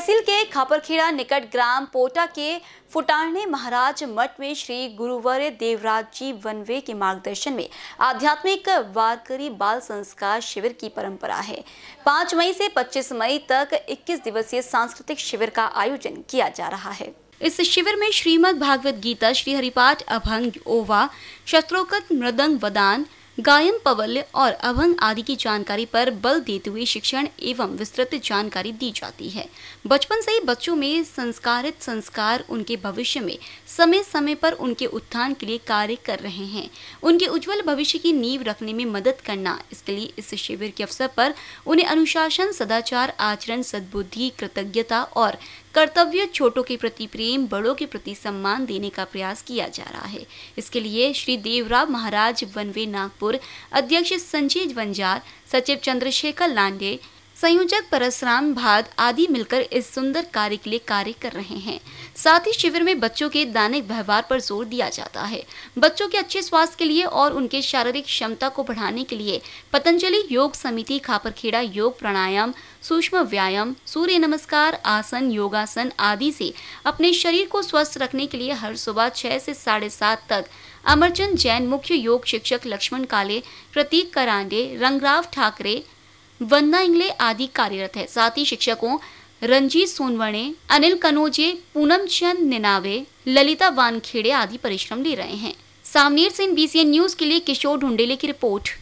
तहसील के खापरखेड़ा निकट ग्राम पोटा के फुटारने महाराज मठ में श्री गुरुवर देवराज जी वनवे के मार्गदर्शन में आध्यात्मिक वारकरी बाल संस्कार शिविर की परंपरा है 5 मई से 25 मई तक 21 दिवसीय सांस्कृतिक शिविर का आयोजन किया जा रहा है इस शिविर में श्रीमद भागवत गीता श्री हरिपाठ अभंग ओवा शत्रोकत मृदंग वदान गायन पवल्य और अभंग आदि की जानकारी पर बल देते हुए शिक्षण एवं विस्तृत जानकारी दी जाती है बचपन से ही बच्चों में संस्कारित संस्कार उनके भविष्य में समय समय पर उनके उत्थान के लिए कार्य कर रहे हैं उनके उज्जवल भविष्य की नींव रखने में मदद करना इसके लिए इस शिविर के अवसर पर उन्हें अनुशासन सदाचार आचरण सद्बुद्धि कृतज्ञता और कर्तव्य छोटों के प्रति प्रेम बड़ों के प्रति सम्मान देने का प्रयास किया जा रहा है इसके लिए श्री देवराव महाराज वनवे नागपुर अध्यक्ष संजीव वंजार सचिव चंद्रशेखर लांडे संयोजक परसराम भाद आदि मिलकर इस सुंदर कार्य के लिए कार्य कर रहे हैं साथ ही शिविर में बच्चों के दैनिक व्यवहार पर जोर दिया जाता है बच्चों के अच्छे स्वास्थ्य के लिए और उनके शारीरिक क्षमता को बढ़ाने के लिए पतंजलि योग समिति खापरखेड़ा योग प्राणायाम सूक्ष्म व्यायाम सूर्य नमस्कार आसन योगासन आदि से अपने शरीर को स्वस्थ रखने के लिए हर सुबह छह से साढ़े सात तक अमरचंद जैन मुख्य योग शिक्षक लक्ष्मण काले प्रतीक करांडे रंगराव ठाकरे वंदना इंगले आदि कार्यरत है साथ ही शिक्षकों रंजीत सोनवणे अनिल कनोजे पूनम चंद निनावे ललिता वानखेड़े आदि परिश्रम ले रहे हैं सामनेर सिंह बीसीएन न्यूज के लिए किशोर ढुंडेले की रिपोर्ट